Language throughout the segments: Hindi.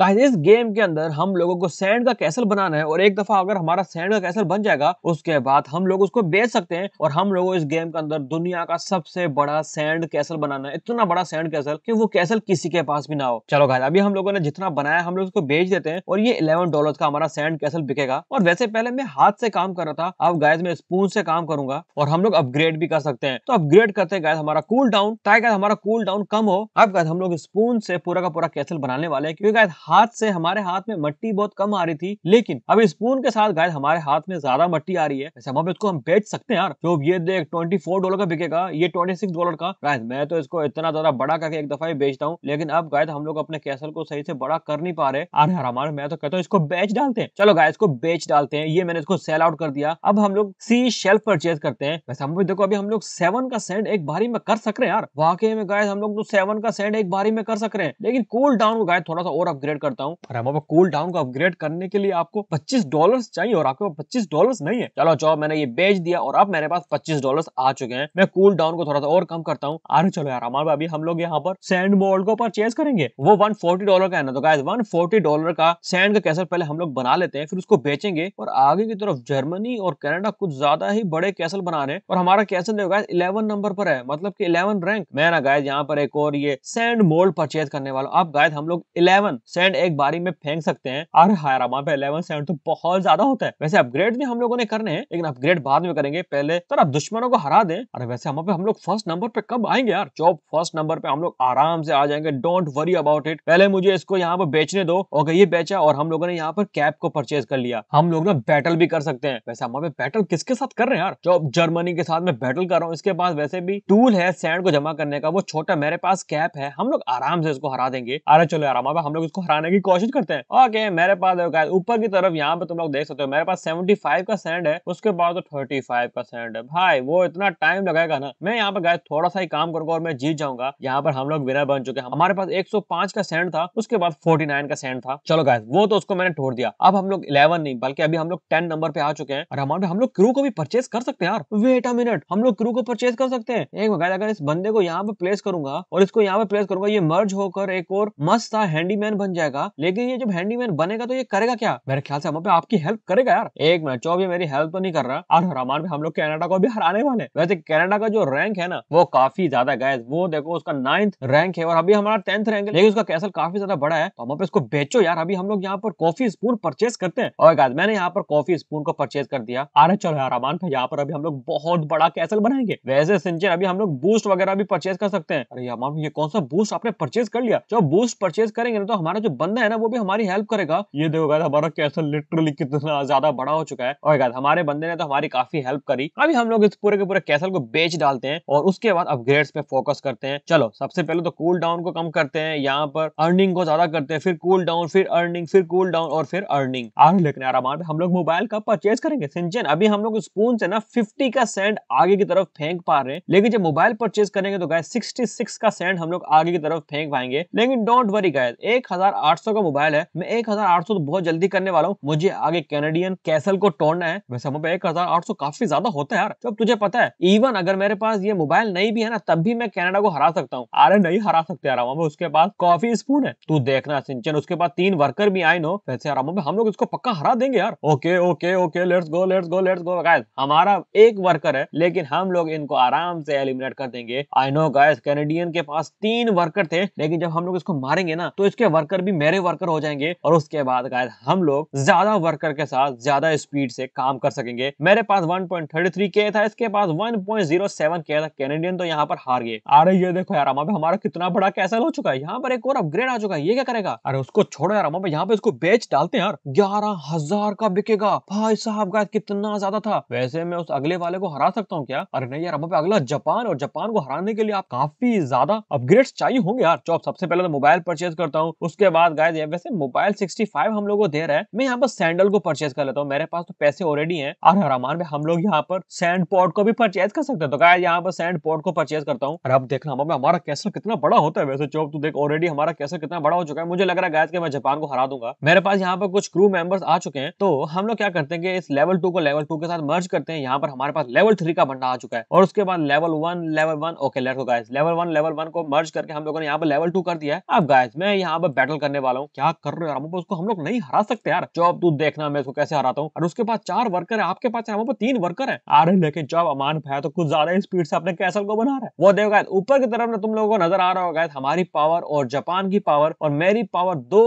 गाइस इस गेम के अंदर हम लोगों को सैंड का कैसल बनाना है और एक दफा अगर हमारा सैंड का कैसल बन जाएगा उसके बाद हम लोग उसको बेच सकते हैं और हम लोगों इस गेम के अंदर दुनिया का सबसे बड़ा सैंड कैसल बनाना है इतना बड़ा सैंड कैसल कि वो कैसल किसी के पास भी ना हो चलो गाइस अभी हम लोगों ने जितना बनाया हम लोग उसको बेच देते हैं और ये इलेवन डॉलर का हमारा सैंड कैसल बिकेगा और वैसे पहले मैं हाथ से काम कर रहा था अब गायस मैं स्पून से काम करूंगा और हम लोग अपग्रेड भी कर सकते हैं तो अपग्रेड करते हैं हमारा कूल डाउन ताकि हमारा कूल डाउन कम हो अब गायज हम लोग स्पून से पूरा का पूरा कैसल बनाने वाले क्योंकि गायज हाथ से हमारे हाथ में मट्टी बहुत कम आ रही थी लेकिन अब स्पून के साथ गाय हमारे हाथ में ज्यादा मट्टी आ रही है ऐसे हम इसको हम बेच सकते हैं यार जो तो ये देख ट्वेंटी डॉलर का बिकेगा ये ट्वेंटी डॉलर का गाय मैं तो इसको इतना ज्यादा बड़ा करके एक दफा ही बेचता हूँ लेकिन अब गाय हम लोग अपने कैसल को सही से बड़ा कर नहीं पा रहे अरे यार हमारे मैं तो कहता हूँ इसको बेच डालते हैं चलो गाय इसको बेच डालते हैं ये मैंने इसको सेल आउट कर दिया अब हम लोग सी शेल्फ परचेज करते हैं वैसे हम देखो अभी हम लोग सेवन का सेंड एक बारी में कर सक रहे हैं यार वाकई में गाय हम लोग तो सेवन का सेंड एक बारी में कर सक रहे हैं लेकिन कूल डाउन को गाय थोड़ा सा और अपग्रेड अपग्रेड करता हूँ और हमारे कूल डाउन को अपग्रेड करने के लिए आपको पच्चीस डॉलर चाहिए और आपके पास पच्चीस डॉलर नहीं है चलो चलो मैंने ये बेच दिया और अब मेरे पास पच्चीस डॉलर आ चुके हैं मैं कूल डाउन को थोड़ा सा और कम करता हूँ अरे चलो यार हमारे अभी हम लोग यहाँ पर सैंड बोल्ड को परचेज करेंगे वो वन डॉलर का है ना तो गाय वन डॉलर का सैंड का कैसर पहले हम लोग बना लेते हैं फिर उसको बेचेंगे और आगे की तरफ जर्मनी और कनाडा कुछ ज्यादा ही बड़े कैसल बना रहे हैं और हमारा कैसल देखो गाय इलेवन नंबर पर है मतलब कि इलेवन रैंक मैं ना गाय यहाँ पर एक और ये सैंड मोल्ड परचेज करने वाला अब गाय हम लोग इलेवन सैंड सेंड एक बारी में फेंक सकते हैं और हायरामा पे इलेवन सेंड तो बहुत ज्यादा होता है वैसे अपग्रेड भी हम लोगों ने करने हैं लेकिन अपग्रेड बाद में करेंगे पहले सर आप दुश्मनों को हरा दें अरे वैसे हम पे हम लोग फर्स्ट नंबर पे कब आएंगे यार जॉब फर्स्ट नंबर पे हम लोग आराम से आ जाएंगे डोंट वरी अबाउट इट पहले मुझे इसको यहाँ पर बेचने दो और ये बेचा और हम लोगों ने यहाँ पर कैप को परचेज कर लिया हम लोग ना बैटल भी कर सकते हैं वैसे हमारे बैटल किसके साथ कर रहे हैं यार जॉब जर्मनी के साथ मैं बैटल कर रहा हूँ इसके पास वैसे भी टूल है सैंड को जमा करने का वो छोटा मेरे पास कैप है हम लोग आराम से इसको हरा देंगे अरे चलो आराम हम लोग इसको हरा उठाने की कोशिश करते हैं ओके मेरे पास ऊपर की तरफ यहाँ पे तुम लोग देख सकते हो मेरे पास सेवेंटी फाइव का सेंड है उसके बाद तो थर्टी फाइव का सेंड है भाई वो इतना टाइम लगेगा ना मैं यहाँ पर गाय थोड़ा सा ही काम करूंगा और मैं जीत जाऊंगा यहाँ पर हम लोग विनर बन चुके हैं हमारे पास एक सौ पांच का सेंड था उसके बाद फोर्टी नाइन का सेंड था चलो गाय वो तो उसको मैंने छोड़ दिया अब हम लोग इलेवन नहीं बल्कि अभी हम लोग टेन नंबर पे आ चुके हैं और हमारे हम लोग क्रू को भी परचेज कर सकते हैं यार वेट अ मिनट हम लोग क्रू को परचेज कर सकते हैं एक बार अगर इस बंदे को यहाँ पे प्लेस करूंगा और इसको यहाँ पे प्लेस करूंगा ये मर्ज होकर एक और मस्त सा हैंडीमैन बन जाएगा जाएगा लेकिन ये जब हैंडीमैन बनेगा तो ये करेगा क्या मेरे ख्याल से हम पे आपकी हेल्प करेगा यार एक मिनट चौब ये मेरी हेल्प तो नहीं कर रहा और हरामान भी हम लोग कैनेडा को भी हराने वाले वैसे कैनेडा का जो रैंक है ना वो काफी ज्यादा गैस वो देखो उसका नाइन्थ रैंक है और अभी हमारा टेंथ रैंक है लेकिन उसका कैसल काफी ज्यादा बड़ा है तो हम इसको बेचो यार अभी हम लोग यहाँ पर कॉफी स्पून परचेज करते हैं और मैंने यहाँ पर कॉफी स्पून को परचेज कर दिया अरे चलो यार अमान भाई यहाँ पर अभी हम लोग बहुत बड़ा कैसल बनाएंगे वैसे सिंचन अभी हम लोग बूस्ट वगैरह भी परचेज कर सकते हैं अरे अमान ये कौन सा बूस्ट आपने परचेज कर लिया जो बूस्ट परचेज करेंगे ना तो हमारा जो बंदा है ना वो भी हमारी हेल्प करेगा ये देखो गाइस हमारा कैसा लिटरली कितना ज्यादा बड़ा हो चुका है और गाइस हमारे बंदे ने तो हमारी काफी हेल्प करी अभी हम लोग इस पूरे के पूरे कैसल को बेच डालते हैं और उसके बाद अपग्रेड्स पे फोकस करते हैं चलो सबसे पहले तो कूल डाउन को कम करते हैं यहाँ पर अर्निंग को ज्यादा करते हैं फिर कूल डाउन फिर अर्निंग फिर कूल डाउन और फिर अर्निंग आगे लेकिन आराम हम लोग मोबाइल का परचेज करेंगे सिंचन अभी हम लोग स्पून से ना फिफ्टी का सेंट आगे की तरफ फेंक पा रहे हैं लेकिन जब मोबाइल परचेज करेंगे तो गाय सिक्सटी का सेंट हम लोग आगे की तरफ फेंक पाएंगे लेकिन डोंट वरी गाय एक हजार 1800 का मोबाइल है मैं एक तो बहुत जल्दी करने वाला हूँ मुझे आगे कैनेडियन कैसल को तोड़ना है वैसे मैं एक हजार आठ सौ काफी ज्यादा होता है यार तो तुझे पता है इवन अगर मेरे पास ये मोबाइल नहीं भी है ना तब भी मैं कनाडा को हरा सकता हूँ अरे नहीं हरा सकते यार उसके पास कॉफी स्पून है तू देखना सिंचन उसके पास तीन वर्कर भी आए नो वैसे यार हम लोग इसको पक्का हरा देंगे यार okay okay okay let's go let's go let's go guys हमारा एक वर्कर है लेकिन हम लोग इनको आराम से एलिमिनेट कर देंगे आई नो गाइस कैनेडियन के पास तीन वर्कर थे लेकिन जब हम लोग इसको मारेंगे ना तो इसके वर्कर भी मेरे वर्कर हो जाएंगे और उसके बाद गायद हम लोग ज्यादा वर्कर के साथ ज्यादा स्पीड से काम कर सकेंगे मेरे पास 1.33 के था इसके पास 1.07 के था कैनेडियन तो यहाँ पर हार गए अरे ये देखो यार अमा हमारा कितना बड़ा कैसल हो चुका है यहाँ पर एक और अपग्रेड आ चुका है ये क्या करेगा अरे उसको छोड़ो यार अमा यहाँ पे इसको बेच डालते हैं यार ग्यारह हजार का बिकेगा भाई साहब गायद कितना ज्यादा था वैसे मैं उस अगले वाले को हरा सकता हूँ क्या अरे नहीं यार अमा अगला जापान और जापान को हराने के लिए आप काफी ज्यादा अपग्रेड चाहिए होंगे यार जो सबसे पहले तो मोबाइल परचेज करता हूँ उसके बाद गाइस यहाँ पे मोबाइल 65 हम लोग को दे रहे हैं मैं यहाँ पर सैंडल को परचेज कर लेता हूँ मेरे पास तो पैसे ऑलरेडी हैं और हरामान में हम लोग यहाँ पर सैंड पॉट को भी परचेज कर सकते हैं तो गाइस यहाँ पर सैंड पॉट को परचेज करता हूँ और अब देखना हमें हमारा कैसल कितना बड़ा होता है वैसे चौप तू तो देख ऑलरेडी हमारा कैसल कितना बड़ा हो चुका है मुझे लग रहा है गाइस कि मैं जापान को हरा दूंगा मेरे पास यहाँ पर कुछ क्रू मेंबर्स आ चुके हैं तो हम लोग क्या करते हैं इस लेवल टू को लेवल टू के साथ मर्ज करते हैं यहाँ पर हमारे पास लेवल थ्री का बंडा आ चुका है और उसके बाद level one level one okay level one level one को मर्ज करके हम लोगों ने यहाँ पर लेवल टू कर दिया है अब गाइस मैं यहाँ पर बैटल करने वाला हूँ क्या कर रहे हो उसको हम लोग नहीं हरा सकते यार जॉब तू देखना मैं इसको कैसे हराता हूँ और उसके पास चार वर्कर है आपके पास रामोपा तीन वर्कर है अरे लेकिन जॉब अमान भाई तो कुछ ज्यादा स्पीड से अपने कैसल को बना रहा है वो देखो ऊपर की तरफ ना तुम लोगों को नजर आ रहा होगा हमारी पावर और जापान की पावर और मेरी पावर दो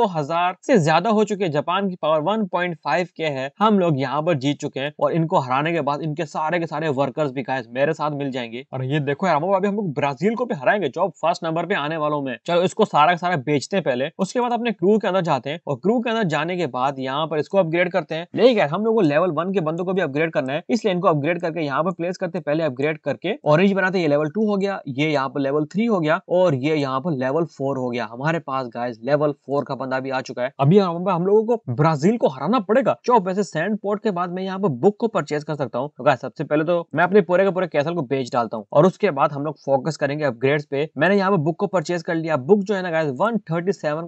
से ज्यादा हो चुकी है जापान की पावर वन के है हम लोग यहाँ पर जीत चुके हैं और इनको हराने के बाद इनके सारे के सारे वर्कर्स भी गाइस मेरे साथ मिल जाएंगे और ये देखो रामो अभी हम लोग ब्राजील को भी हराएंगे जॉब फर्स्ट नंबर पे आने वालों में चलो इसको सारा का सारा बेचते हैं पहले उसके बाद बाद अपने क्रू के अंदर जाते हैं और क्रू के अंदर जाने के बाद यहाँ पर इसको अपग्रेड करते हैं नहीं गैर हम लोग को लेवल वन के बंदों को भी अपग्रेड करना है इसलिए इनको अपग्रेड करके यहाँ पर प्लेस करते पहले अपग्रेड करके ऑरेंज बनाते ये लेवल टू हो गया ये यहाँ पर लेवल थ्री हो गया और ये यहाँ पर लेवल फोर हो गया हमारे पास गाय लेवल फोर का बंदा भी आ चुका है अभी हम, हम लोगों को ब्राजील को हराना पड़ेगा चौप वैसे सैंड पोर्ट के बाद मैं यहाँ पर बुक को परचेज कर सकता हूँ तो सबसे पहले तो मैं अपने पूरे के पूरे कैसल को बेच डालता हूँ और उसके बाद हम लोग फोकस करेंगे अपग्रेड पे मैंने यहाँ पर बुक को परचेज कर लिया बुक जो है ना गाय वन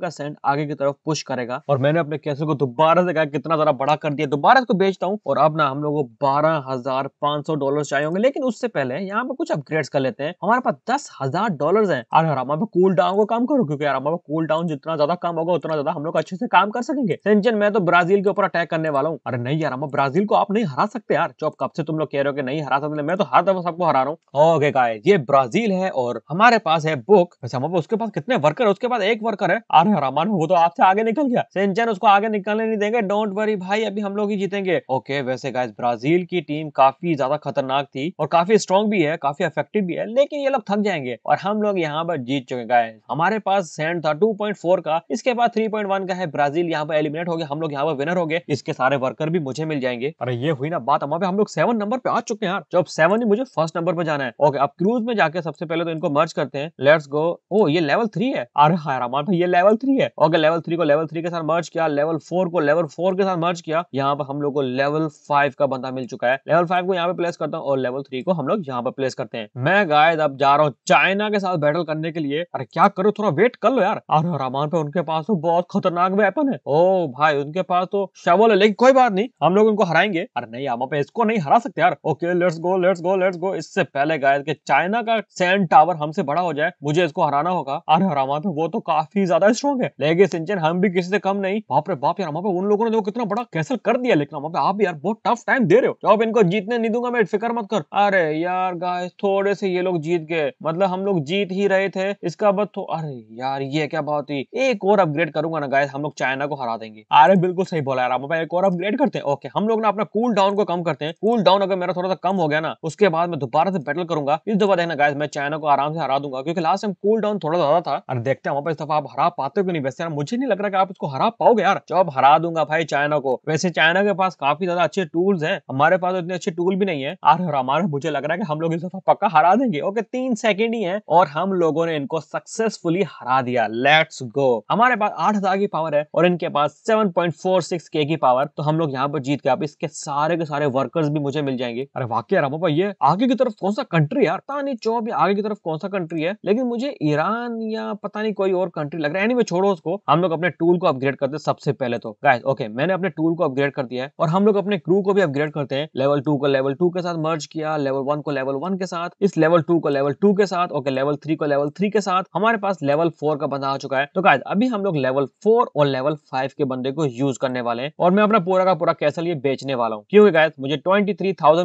का सेंट परसेंट आगे की तरफ पुश करेगा और मैंने अपने कैसे को दोबारा से कहा कितना जरा बड़ा कर दिया दोबारा इसको बेचता हूँ और अब ना हम लोग को बारह हजार पांच सौ डॉलर चाहिए होंगे लेकिन उससे पहले यहाँ पे कुछ अपग्रेड कर लेते हैं हमारे पास दस हजार डॉलर है और हरामा पे कूल डाउन को काम करो क्योंकि हरामा पे कूल डाउन जितना ज्यादा काम होगा उतना ज्यादा हम लोग अच्छे से काम कर सकेंगे सेंचन मैं तो ब्राजील के ऊपर अटैक करने वाला हूँ अरे नहीं यार ब्राजील को आप नहीं हरा सकते यार चौप कब से तुम लोग कह रहे हो कि नहीं हरा सकते मैं तो हर दफा सबको हरा रहा हूँ ओके गाइस ये ब्राजील है और हमारे पास है बुक वैसे हमारे उसके पास कितने वर्कर है उसके पास एक वर्कर है अरे हरामा भगवान वो तो आपसे आगे निकल गया सिंचन उसको आगे निकलने नहीं देंगे डोंट वरी भाई अभी हम लोग ही जीतेंगे ओके वैसे गाइस ब्राजील की टीम काफी ज्यादा खतरनाक थी और काफी स्ट्रॉन्ग भी है काफी इफेक्टिव भी है लेकिन ये लोग थक जाएंगे और हम लोग यहाँ पर जीत चुके गए हमारे पास सेंड था टू का इसके बाद थ्री का है ब्राजील यहाँ पर एलिमिनेट हो गया हम लोग यहाँ पर विनर हो गए इसके सारे वर्कर भी मुझे मिल जाएंगे अरे ये हुई ना बात हमारे हम लोग सेवन नंबर पे आ चुके हैं यार जब सेवन ही मुझे फर्स्ट नंबर पर जाना है ओके अब क्रूज में जाके सबसे पहले तो इनको मर्ज करते हैं लेट्स गो ओ ये लेवल थ्री है अरे हाँ भाई ये लेवल थ्री है और अगर लेवल थ्री को लेवल थ्री के साथ मर्ज किया लेवल फोर को लेवल फोर के साथ मर्ज किया यहाँ पर हम लोग को लेवल फाइव का बंदा मिल चुका है लेवल फाइव को यहाँ पे प्लेस करता हूँ और लेवल थ्री को हम लोग यहाँ पर प्लेस करते हैं मैं गायद अब जा रहा हूँ चाइना के साथ बैटल करने के लिए अरे क्या करो थोड़ा वेट कर लो यार और रामान पे उनके पास तो बहुत खतरनाक वेपन है ओ भाई उनके पास तो शवल है लेकिन कोई बात नहीं हम लोग उनको हराएंगे अरे नहीं हम पे इसको नहीं हरा सकते यार okay let's go let's go let's go इससे पहले गायद के चाइना का सैंड टावर हमसे बड़ा हो जाए मुझे इसको हराना होगा अरे हरामान पे वो तो काफी ज्यादा स्ट्रॉन्ग है है लेगे सिंचन हम भी किसी से कम नहीं बाप रे बाप यार वहाँ पे उन लोगों ने देखो कितना बड़ा कैसल कर दिया लेकिन वहाँ पे आप यार बहुत टफ टाइम दे रहे हो आप इनको जीतने नहीं दूंगा मैं फिक्र मत कर अरे यार गाइस थोड़े से ये लोग जीत गए मतलब हम लोग जीत ही रहे थे इसका बस तो, अरे यार ये क्या बात हुई एक और अपग्रेड करूंगा ना गाय हम लोग चाइना को हरा देंगे अरे बिल्कुल सही बोला यार आप एक और अपग्रेड करते हैं ओके हम लोग ना अपना कूल डाउन को कम करते हैं कूल डाउन अगर मेरा थोड़ा सा कम हो गया ना उसके बाद मैं दोबारा से बैटल करूंगा इस दफा देखना गाय मैं चाइना को आराम से हरा दूंगा क्योंकि लास्ट टाइम कूल डाउन थोड़ा ज्यादा था और देखते हैं वहां पर इस दफा आप हरा पाते हो नहीं नहीं वैसे यार मुझे नहीं लग रहा कि आप उसको हरा पाओगे यार जब हरा दूंगा भाई चाइना को वैसे चाइना के पास काफी ज्यादा अच्छे टूल्स हैं हमारे पास तो इतने अच्छे टूल भी नहीं है और हमारे मुझे लग रहा है कि हम लोग इस दफा पक्का हरा देंगे ओके तीन सेकेंड ही है और हम लोगों ने इनको सक्सेसफुली हरा दिया लेट्स गो हमारे पास आठ की पावर है और इनके पास सेवन के की पावर तो हम लोग यहाँ पर जीत के आप इसके सारे के सारे वर्कर्स भी मुझे मिल जाएंगे अरे वाकई यार पापा ये आगे की तरफ कौन सा कंट्री यार पता नहीं चौब आगे की तरफ कौन सा कंट्री है लेकिन मुझे ईरान या पता नहीं कोई और कंट्री लग रहा है एनीवे छोड़ो रोज को हम लोग अपने टूल को अपग्रेड करते हैं सबसे पहले तो गाइस ओके मैंने अपने टूल को अपग्रेड कर दिया है और हम लोग अपने क्रू को भी अपग्रेड करते हैं लेवल टू को लेवल टू के साथ मर्ज किया लेवल वन को लेवल वन के साथ इस लेवल टू को लेवल टू के साथ ओके लेवल थ्री को लेवल थ्री के साथ हमारे पास लेवल फोर का बंदा आ चुका है तो गाइज अभी हम लोग लेवल फोर और लेवल फाइव के बंदे को यूज करने वाले हैं और मैं अपना पूरा का पूरा कैसल ये बेचने वाला हूँ क्योंकि गायद मुझे ट्वेंटी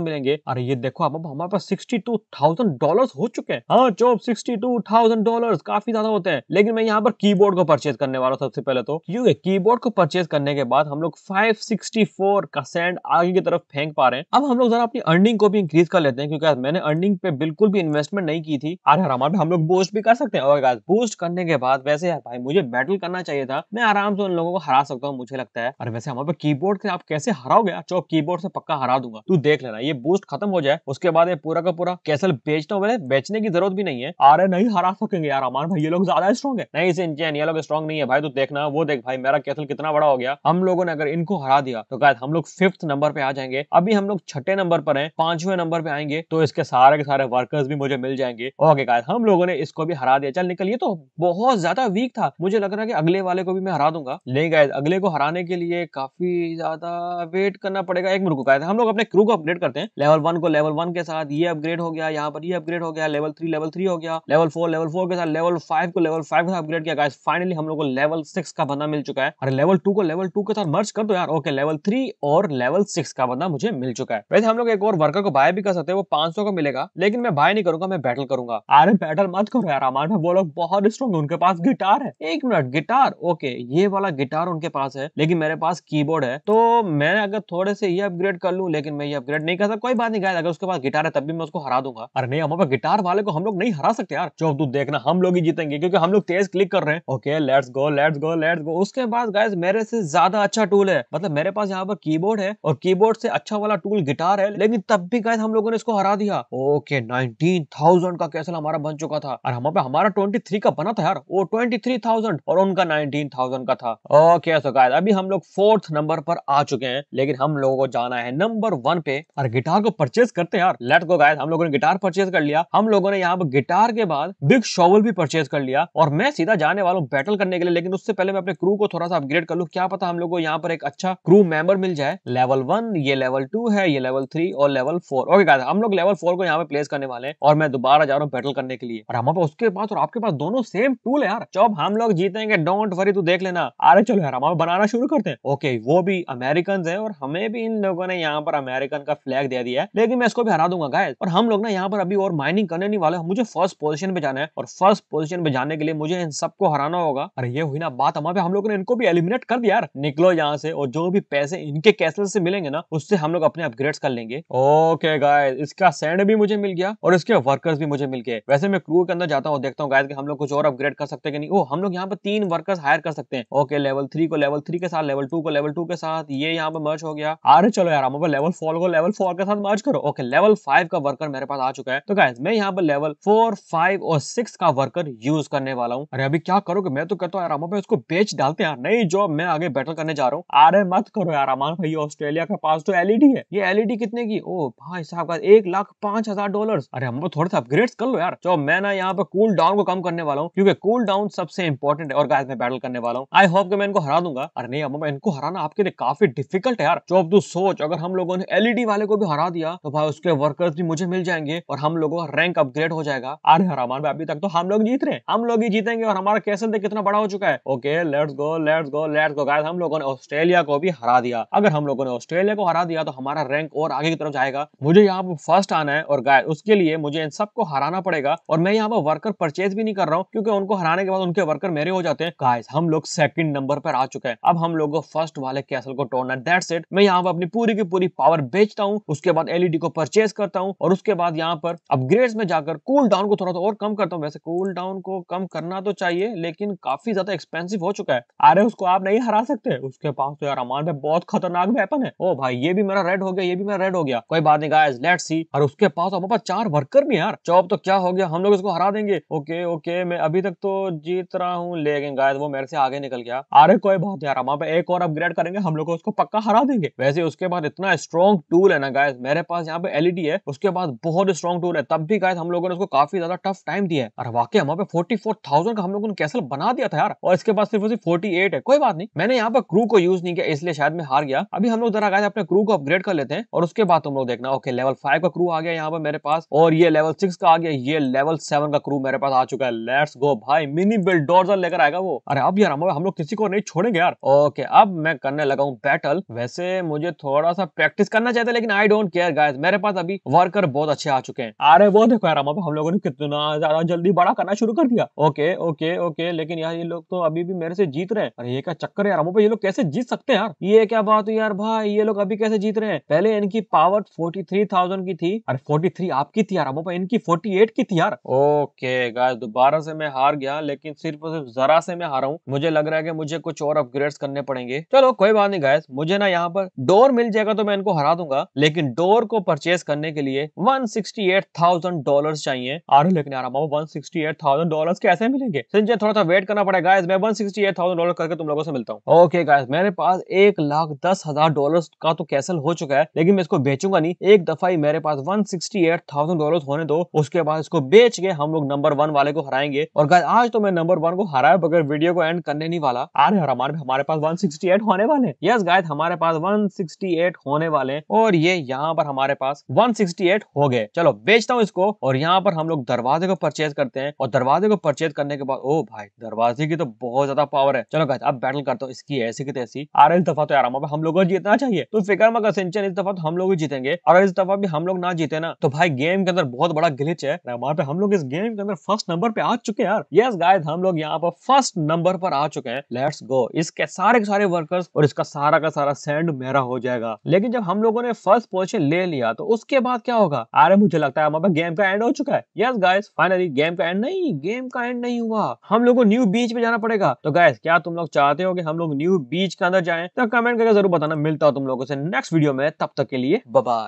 मिलेंगे अरे ये देखो आप हमारे पास सिक्सटी टू डॉलर हो चुके हैं हाँ चौब सिक्सटी टू थाउजेंड डॉलर काफी ज्यादा होते हैं लेकिन मैं यहाँ पर कीबोर्ड को परचेज परचेज करने वाला सबसे पहले तो क्योंकि कीबोर्ड को परचेज करने के बाद हम लोग 564 का सेंड आगे की तरफ फेंक पा रहे हैं अब हम लोग जरा अपनी अर्निंग को भी इंक्रीज कर लेते हैं क्योंकि मैंने अर्निंग पे बिल्कुल भी इन्वेस्टमेंट नहीं की थी आज आराम हम लोग बूस्ट भी कर सकते हैं और बूस्ट करने के बाद वैसे यार भाई मुझे बैटल करना चाहिए था मैं आराम से उन लोगों को हरा सकता हूँ मुझे लगता है और वैसे हमारे कीबोर्ड से आप कैसे हराओगे चो कीबोर्ड से पक्का हरा दूंगा तू देख लेना ये बूस्ट खत्म हो जाए उसके बाद ये पूरा का पूरा कैसल बेचना हो बेचने की जरूरत भी नहीं है अरे नहीं हरा सकेंगे यार अमान भाई ये लोग ज्यादा स्ट्रॉन्ग है नहीं इसे इंजन ये लोग स्ट्रॉन्ग स्ट्रॉन्ग नहीं है भाई तो देखना वो देख भाई मेरा कैसल कितना बड़ा हो गया हम लोगों ने अगर इनको हरा दिया तो गायद हम लोग फिफ्थ नंबर पे आ जाएंगे अभी हम लोग छठे नंबर पर है पांचवें नंबर पे आएंगे तो इसके सारे के सारे वर्कर्स भी मुझे मिल जाएंगे ओके गायद हम लोगों ने इसको भी हरा दिया चल निकल ये तो बहुत ज्यादा वीक था मुझे लग रहा है कि अगले वाले को भी मैं हरा दूंगा नहीं गायद अगले को हराने के लिए काफी ज्यादा वेट करना पड़ेगा एक मिनट को गायद हम लोग अपने क्रू को अपग्रेड करते हैं लेवल वन को लेवल वन के साथ ये अपग्रेड हो गया यहाँ पर ये अपग्रेड हो गया लेवल थ्री लेवल थ्री हो गया लेवल फोर लेवल फोर के साथ लेवल फाइव को लेवल फाइव के साथ अपग्रेड किया गायद फाइनली हम लोग को लेवल सिक्स का बंदा मिल चुका है और लेवल टू को लेवल टू के साथ मर्ज कर दो यार ओके लेवल थ्री और लेवल सिक्स का बंदा मुझे मिल चुका है वैसे हम लोग एक और वर्कर को बाय भी कर सकते हैं वो पांच सौ मिलेगा लेकिन मैं बाय नहीं करूंगा मैं बैटल करूंगा अरे बैटल मत करो यार अमान में वो लोग बहुत स्ट्रॉन्ग है उनके पास गिटार है एक मिनट गिटार ओके ये वाला गिटार उनके पास है लेकिन मेरे पास कीबोर्ड है तो मैं अगर थोड़े से ये अपग्रेड कर लू लेकिन मैं ये अपग्रेड नहीं कर सकता कोई बात नहीं गाय अगर उसके पास गिटार है तब भी मैं उसको हरा दूंगा अरे नहीं हमारे गिटार वाले को हम लोग नहीं हरा सकते यार जो तू देखना हम लोग ही जीतेंगे क्योंकि हम लोग तेज क्लिक कर रहे हैं okay let let's go let's go let's go उसके बाद गाइस मेरे से ज्यादा अच्छा टूल है मतलब मेरे पास यहाँ पर कीबोर्ड है और कीबोर्ड से अच्छा वाला टूल गिटार है लेकिन तब भी गाइस हम लोगों ने इसको हरा दिया ओके नाइनटीन थाउजेंड का कैसल हमारा बन चुका था और हमारे हमारा ट्वेंटी थ्री का बना था यार वो ट्वेंटी थ्री थाउजेंड और उनका नाइनटीन थाउजेंड का था ओके सो गाइस अभी हम लोग फोर्थ नंबर पर आ चुके हैं लेकिन हम लोगों को जाना है नंबर वन पे और गिटार को परचेज करते हैं यार लेट गो गाइस हम लोगों ने गिटार परचेज कर लिया हम लोगों ने यहाँ पर गिटार के बाद बिग शॉवल भी परचेज कर लिया और मैं सीधा जाने वाला हूँ बैटल करने के लिए लेकिन उससे पहले मैं अपने क्रू को थोड़ा सा अपग्रेड कर लू क्या पता हम लोग को यहाँ पर एक अच्छा क्रू मेंबर मिल जाए लेवल वन ये लेवल टू है ये लेवल थ्री और लेवल फोर ओके गाइस हम लोग लेवल फोर को यहाँ पे प्लेस करने वाले और मैं दोबारा जा रहा हूँ बैटल करने के लिए और हमारे उसके पास और आपके पास दोनों सेम टूल है यार जब हम लोग जीतेंगे डोंट वरी तू देख लेना अरे चलो यार हमारे बनाना शुरू करते हैं ओके वो भी अमेरिकन है और हमें भी इन लोगों ने यहाँ पर अमेरिकन का फ्लैग दे दिया है लेकिन मैं इसको भी हरा दूंगा गाय और हम लोग ना यहाँ पर अभी और माइनिंग करने नहीं वाले मुझे फर्स्ट पोजिशन पे जाना है और फर्स्ट पोजिशन पे जाने के लिए मुझे इन सबको हराना होगा अरे ये हुई ना बात हमारे हम लोगों ने इनको भी एलिमिनेट कर दिया यार निकलो यहाँ से और जो भी पैसे इनके कैसल से मिलेंगे ना उससे हम लोग अपने अपग्रेड कर लेंगे ओके गाय इसका सैंड भी मुझे मिल गया और इसके वर्कर्स भी मुझे मिल गए वैसे मैं क्रू के अंदर जाता हूँ देखता हूँ गाय हम लोग कुछ और अपग्रेड कर सकते हैं नहीं ओ हम लोग यहाँ पर तीन वर्कर्स हायर कर सकते हैं ओके लेवल थ्री को लेवल थ्री के साथ लेवल टू को लेवल टू के साथ ये यहाँ पर मर्च हो गया अरे चलो यार हम लेवल फोर को लेवल फोर के साथ मर्च करो ओके लेवल फाइव का वर्कर मेरे पास आ चुका है तो गाय मैं यहाँ पर लेवल फोर फाइव और सिक्स का वर्कर यूज करने वाला हूँ अरे अभी क्या करोगे मैं तो कर करता हूँ यार अमा उसको बेच डालते हैं नई जॉब मैं आगे बैटल करने जा रहा हूँ अरे मत करो यार अमान भाई ऑस्ट्रेलिया के पास तो एलईडी e है ये एलईडी e कितने की ओ भाई साहब का एक लाख पांच हजार डॉलर अरे हम थोड़े सा अपग्रेड कर लो यार जो मैं ना यहाँ पे कूल डाउन को कम करने वाला हूँ क्योंकि कूल डाउन सबसे इंपॉर्टेंट है और गाय मैं बैटल करने वाला हूँ आई होप के मैं इनको हरा दूंगा अरे नहीं अम्मा इनको हराना आपके लिए काफी डिफिकल्ट है यार जो अब तू सोच अगर हम लोगों ने एलईडी e वाले को भी हरा दिया तो भाई उसके वर्कर्स भी मुझे मिल जाएंगे और हम लोगों का रैंक अपग्रेड हो जाएगा अरे हरामान भाई अभी तक तो हम लोग जीत रहे हैं हम लोग ही जीतेंगे और हमारा कैसे कितना बड़ा खड़ा हो चुका है okay let's go let's go let's go guys हम लोगों ने ऑस्ट्रेलिया को भी हरा दिया अगर हम लोगों ने ऑस्ट्रेलिया को हरा दिया तो हमारा रैंक और आगे की तरफ जाएगा मुझे यहाँ पर फर्स्ट आना है और गाय उसके लिए मुझे इन सबको हराना पड़ेगा और मैं यहाँ पर वर्कर परचेज भी नहीं कर रहा हूँ क्योंकि उनको हराने के बाद उनके वर्कर मेरे हो जाते हैं गाइस हम लोग सेकंड नंबर पर आ चुके हैं अब हम लोग फर्स्ट वाले कैसल को तोड़ना दैट्स इट मैं यहाँ पर अपनी पूरी की पूरी पावर बेचता हूँ उसके बाद एलईडी को परचेज करता हूँ और उसके बाद यहाँ पर अपग्रेड में जाकर कूल डाउन को थोड़ा सा और कम करता हूँ वैसे कूल डाउन को कम करना तो चाहिए लेकिन काफी काफी ज्यादा एक्सपेंसिव हो चुका है अरे उसको आप नहीं हरा सकते उसके पास तो यार अमान में बहुत खतरनाक वेपन है ओ भाई ये भी मेरा रेड हो गया ये भी मेरा रेड हो गया कोई बात नहीं गाइस लेट्स सी और उसके पास हमारे पास चार वर्कर भी यार चौब तो क्या हो गया हम लोग इसको हरा देंगे ओके ओके मैं अभी तक तो जीत रहा हूँ लेकिन गाइस वो मेरे से आगे निकल गया अरे कोई बात यार हमारे पे एक और अपग्रेड करेंगे हम लोग उसको पक्का हरा देंगे वैसे उसके बाद इतना स्ट्रॉन्ग टूल है ना गाइस मेरे पास यहाँ पे एलईडी है उसके बाद बहुत स्ट्रॉन्ग टूल है तब भी गाइस हम लोगों ने उसको काफी ज्यादा टफ टाइम दिया है और वाकई हमारे फोर्टी फोर थाउजेंड का हम लोगों ने कैसल बना दिया था था यार और इसके पास सिर्फ उसी फोर्टी है कोई बात नहीं मैंने यहाँ पर क्रू को यूज नहीं किया इसलिए शायद मैं हार गया अभी हम लोग उधर आ गए अपने क्रू को अपग्रेड कर लेते हैं और उसके बाद तुम लोग देखना ओके लेवल फाइव का क्रू आ गया यहाँ पर मेरे पास और ये लेवल सिक्स का आ गया ये लेवल सेवन का क्रू मेरे पास आ चुका है लेट्स गो भाई मिनी बिल्डोर्जर लेकर आएगा वो अरे अब यार हम लोग किसी को नहीं छोड़ेंगे यार ओके अब मैं करने लगा हूँ बैटल वैसे मुझे थोड़ा सा प्रैक्टिस करना चाहता लेकिन आई डोंट केयर गाइस मेरे पास अभी वर्कर बहुत अच्छे आ चुके हैं अरे वो देखो यार हम लोगों ने कितना ज्यादा जल्दी बड़ा करना शुरू कर दिया ओके ओके ओके लेकिन यार ये लोग तो अभी भी मेरे से जीत रहे हैं अरे ये क्या चक्कर यार ये लोग कैसे जीत सकते हैं यार ये क्या बात है यार भाई ये लोग अभी कैसे जीत रहे हैं पहले इनकी पावर फोर्टी थ्री थाउजेंड की थी अरे फोर्टी थ्री आपकी थी यार पे इनकी फोर्टी एट की थी यार ओके गाय दोबारा से मैं हार गया लेकिन सिर्फ और सिर्फ जरा से मैं हारा हूँ मुझे लग रहा है की मुझे कुछ और अपग्रेड करने पड़ेंगे चलो कोई बात नहीं गाय मुझे ना यहाँ पर डोर मिल जाएगा तो मैं इनको हरा दूंगा लेकिन डोर को परचेज करने के लिए one sixty eight thousand dollar चाहिए आरो लेकिन यार one sixty eight thousand dollar कैसे मिलेंगे थोड़ा सा वेट करना पड़ेगा है गाइस मैं 168,000 डॉलर करके तुम लोगों से मिलता हूँ ओके गाइस मेरे पास एक लाख दस हजार डॉलर का तो कैसल हो चुका है लेकिन मैं इसको बेचूंगा नहीं एक दफा ही मेरे पास 168,000 डॉलर होने दो उसके बाद इसको बेच के हम लोग नंबर वन वाले को हराएंगे और गाइस आज तो मैं नंबर वन को हराया बगैर वीडियो को एंड करने नहीं वाला अरे हमारे हमारे पास 168 होने वाले यस गाइस हमारे पास 168 होने वाले और ये यहाँ पर हमारे पास 168 हो गए चलो बेचता हूँ इसको और यहाँ पर हम लोग दरवाजे को परचेज करते हैं और दरवाजे को परचेज करने के बाद ओ भाई दरवाजे एनर्जी की तो बहुत ज्यादा पावर है चलो गाइस अब बैटल करता हूँ इसकी ऐसी की तैसी आर इस दफा तो यार हम लोगों को जीतना चाहिए तो फिकर मगर सिंचन इस दफा तो हम लोग ही जीतेंगे और इस दफा भी हम लोग ना जीते ना तो भाई गेम के अंदर बहुत बड़ा गिलिच है वहां पे हम लोग इस गेम के अंदर फर्स्ट नंबर पे आ चुके हैं यार यस गाइस हम लोग यहाँ पर फर्स्ट नंबर पर आ चुके हैं लेट्स गो इसके सारे के सारे वर्कर्स और इसका सारा का सारा सैंड मेरा हो जाएगा लेकिन जब हम लोगों ने फर्स्ट पोजिशन ले लिया तो उसके बाद क्या होगा अरे मुझे लगता है हमारा गेम का एंड हो चुका है यस गाइस फाइनली गेम का एंड नहीं गेम का एंड नहीं हुआ हम लोग को न्यू बी बीच में जाना पड़ेगा तो गैस क्या तुम लोग चाहते हो कि हम लोग न्यू बीच के अंदर जाए तो कमेंट करके जरूर बताना मिलता हो तुम लोगों से नेक्स्ट वीडियो में तब तक के लिए बाय